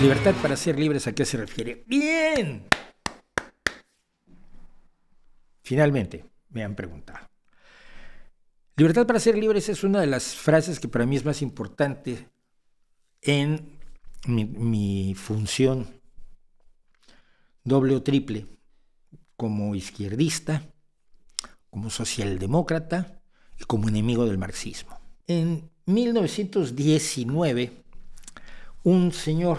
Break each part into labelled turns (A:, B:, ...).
A: Libertad para ser libres, ¿a qué se refiere? Bien. Finalmente, me han preguntado. Libertad para ser libres es una de las frases que para mí es más importante en mi, función doble o triple como izquierdista, como socialdemócrata y como enemigo del marxismo. En 1919, un señor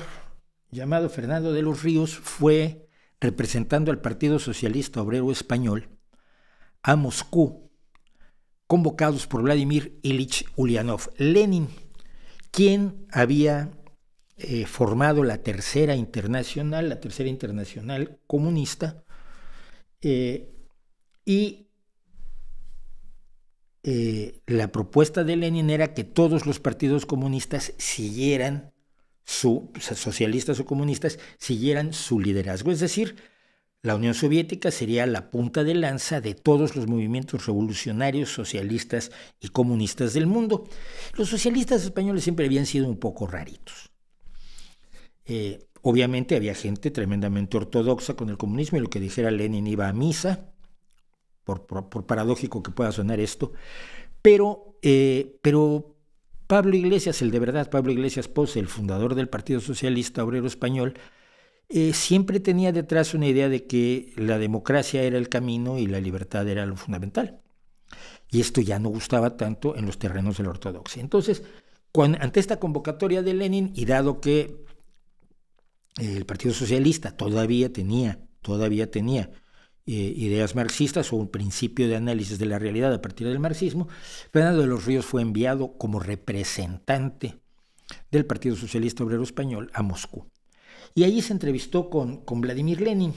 A: llamado Fernando de los Ríos fue, representando al Partido Socialista Obrero Español, a Moscú, convocados por Vladimir Ilich Ulyanov, Lenin, quien había eh, formado la Tercera Internacional, la Tercera Internacional Comunista, eh, y eh, la propuesta de Lenin era que todos los partidos comunistas siguieran su, socialistas o comunistas siguieran su liderazgo. Es decir, la Unión Soviética sería la punta de lanza de todos los movimientos revolucionarios, socialistas y comunistas del mundo. Los socialistas españoles siempre habían sido un poco raritos. Eh, obviamente había gente tremendamente ortodoxa con el comunismo y lo que dijera Lenin iba a misa, por, paradójico que pueda sonar esto, pero, eh, pero Pablo Iglesias, el de verdad Pablo Iglesias Pose, el fundador del Partido Socialista Obrero Español, eh, siempre tenía detrás una idea de que la democracia era el camino y la libertad era lo fundamental. Y esto ya no gustaba tanto en los terrenos de la ortodoxia. Entonces, ante esta convocatoria de Lenin, y dado que el Partido Socialista todavía tenía, todavía tenía eh, ideas marxistas o un principio de análisis de la realidad a partir del marxismo, Fernando de los Ríos fue enviado como representante del Partido Socialista Obrero Español a Moscú. Y allí se entrevistó con, con Vladimir Lenin.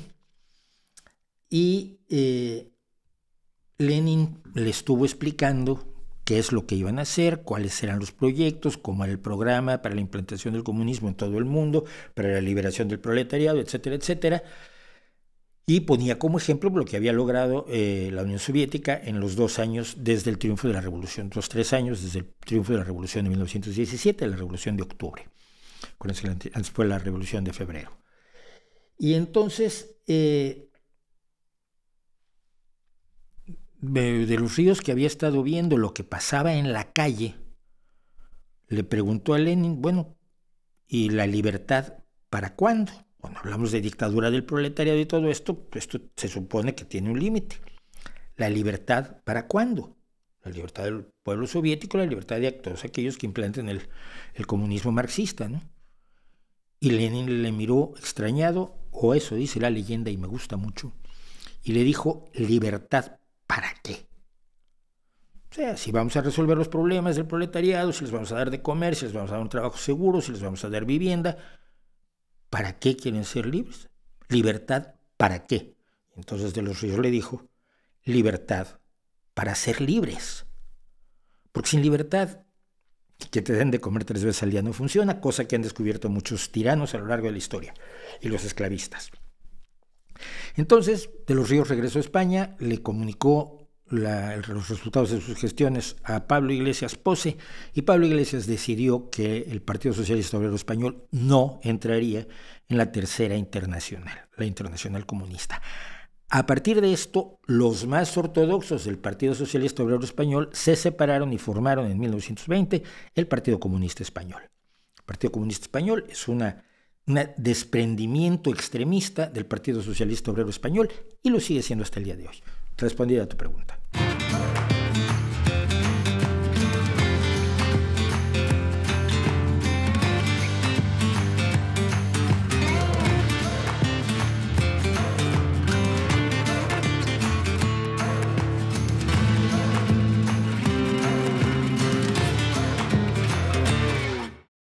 A: Y eh, Lenin le estuvo explicando qué es lo que iban a hacer, cuáles eran los proyectos, cómo era el programa para la implantación del comunismo en todo el mundo, para la liberación del proletariado, etcétera, etcétera y ponía como ejemplo lo que había logrado eh, la Unión Soviética en los dos años desde el triunfo de la Revolución, los tres años desde el triunfo de la Revolución de 1917, la Revolución de Octubre, con fue la Revolución de Febrero. Y entonces, de, eh, eh, de los ríos que había estado viendo lo que pasaba en la calle, le preguntó a Lenin, bueno, ¿y la libertad para cuándo? Cuando hablamos de dictadura del proletariado y todo esto, esto se supone que tiene un límite. La libertad, ¿para cuándo? La libertad del pueblo soviético, la libertad de todos aquellos que implanten el, comunismo marxista, ¿no? Y Lenin le miró extrañado, o eso dice la leyenda y me gusta mucho, y le dijo, libertad, ¿para qué? O sea, si vamos a resolver los problemas del proletariado, si les vamos a dar de comer, si les vamos a dar un trabajo seguro, si les vamos a dar vivienda, ¿Para qué quieren ser libres? ¿Libertad para qué? Entonces de los Ríos le dijo, libertad para ser libres. Porque sin libertad, que te den de comer tres veces al día no funciona, cosa que han descubierto muchos tiranos a lo largo de la historia y los esclavistas. Entonces, de los Ríos regresó a España, le comunicó los resultados de sus gestiones a Pablo Iglesias Pose y Pablo Iglesias decidió que el Partido Socialista Obrero Español no entraría en la tercera internacional, la internacional comunista. A partir de esto, los más ortodoxos del Partido Socialista Obrero Español se separaron y formaron en 1920 el Partido Comunista Español. El Partido Comunista Español es una un desprendimiento extremista del Partido Socialista Obrero Español y lo sigue siendo hasta el día de hoy respondí a tu pregunta.